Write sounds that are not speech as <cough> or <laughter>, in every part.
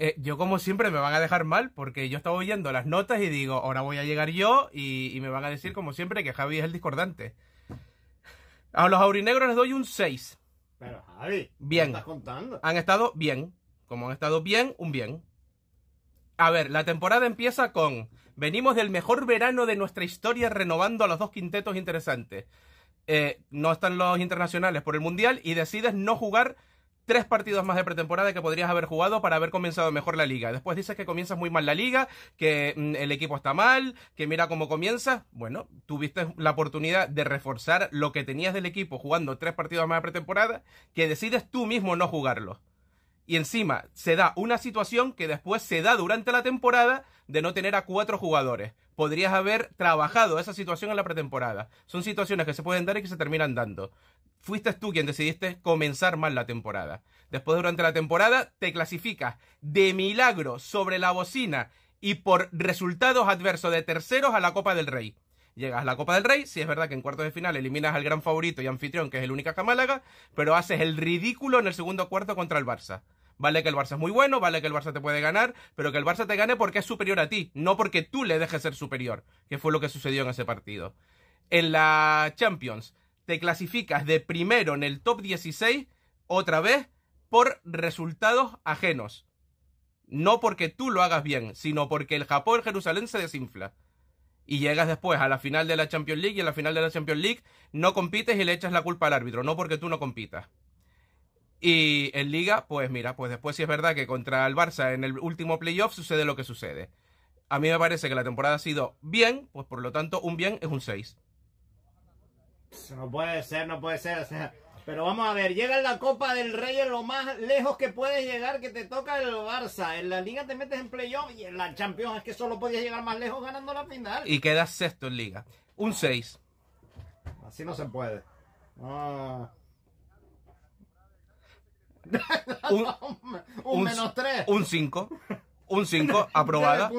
Eh, yo como siempre me van a dejar mal porque yo estaba oyendo las notas y digo, ahora voy a llegar yo y, me van a decir como siempre que Javi es el discordante. A los aurinegros les doy un 6. Pero Javi, bien. ¿qué estás contando? Han estado bien. Como han estado bien, un bien. A ver, la temporada empieza con... Venimos del mejor verano de nuestra historia renovando a los dos quintetos interesantes. Eh, no están los internacionales por el Mundial y decides no jugar tres partidos más de pretemporada que podrías haber jugado para haber comenzado mejor la liga. Después dices que comienzas muy mal la liga, que mm, el equipo está mal, que mira cómo comienza. Bueno, tuviste la oportunidad de reforzar lo que tenías del equipo jugando tres partidos más de pretemporada, que decides tú mismo no jugarlo. Y encima se da una situación que después se da durante la temporada de no tener a cuatro jugadores. Podrías haber trabajado esa situación en la pretemporada. Son situaciones que se pueden dar y que se terminan dando fuiste tú quien decidiste comenzar mal la temporada. Después durante la temporada te clasificas de milagro sobre la bocina y por resultados adversos de terceros a la Copa del Rey. Llegas a la Copa del Rey, si sí, es verdad que en cuartos de final eliminas al gran favorito y anfitrión, que es el única Málaga, pero haces el ridículo en el segundo cuarto contra el Barça. Vale que el Barça es muy bueno, vale que el Barça te puede ganar, pero que el Barça te gane porque es superior a ti, no porque tú le dejes ser superior, que fue lo que sucedió en ese partido. En la Champions, te clasificas de primero en el top 16 otra vez por resultados ajenos. No porque tú lo hagas bien, sino porque el Japón Jerusalén se desinfla. Y llegas después a la final de la Champions League y en la final de la Champions League no compites y le echas la culpa al árbitro, no porque tú no compitas. Y en Liga, pues mira, pues después sí es verdad que contra el Barça en el último playoff sucede lo que sucede. A mí me parece que la temporada ha sido bien, pues por lo tanto un bien es un 6. No puede ser, no puede ser. pero vamos a ver, llega la Copa del Rey lo más lejos que puedes llegar, que te toca el Barça. En la Liga te metes en playoff y en la Champions es que solo podías llegar más lejos ganando la final. Y quedas sexto en Liga. Un 6. Así no se puede. <laughs> un, menos 3. Un 5. Un 5, <laughs> aprobada.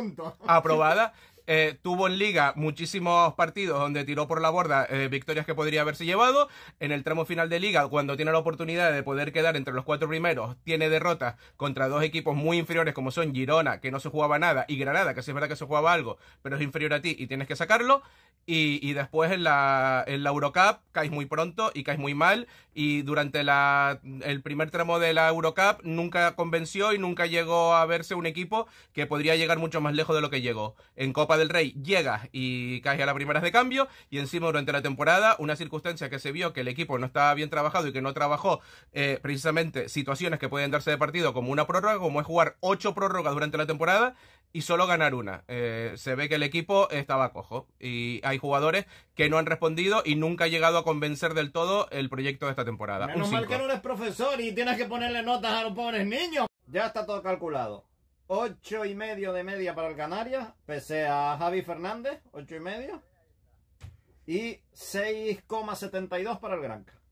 Aprobada. Eh, tuvo en liga muchísimos partidos donde tiró por la borda eh, victorias que podría haberse llevado. En el tramo final de liga, cuando tiene la oportunidad de poder quedar entre los cuatro primeros, tiene derrotas contra dos equipos muy inferiores como son Girona, que no se jugaba nada, y Granada, que sí es verdad que se jugaba algo, pero es inferior a ti y tienes que sacarlo. Y, después en la, en la Eurocup caes muy pronto y caes muy mal. Y durante la, el primer tramo de la Eurocup nunca convenció y nunca llegó a verse un equipo que podría llegar mucho más lejos de lo que llegó. En Copa del Rey llega y cae a las primeras de cambio y encima durante la temporada una circunstancia que se vio que el equipo no estaba bien trabajado y que no trabajó eh, precisamente situaciones que pueden darse de partido como una prórroga, como es jugar ocho prórrogas durante la temporada y solo ganar una. Eh, se ve que el equipo estaba cojo y hay jugadores que no han respondido y nunca ha llegado a convencer del todo el proyecto de esta temporada. Menos mal que no eres profesor y tienes que ponerle notas a los pobres niños. Ya está todo calculado. 8 y medio de media para el Canarias, pese a Javi Fernández, 8 y medio. Y 6,72 para el Granca.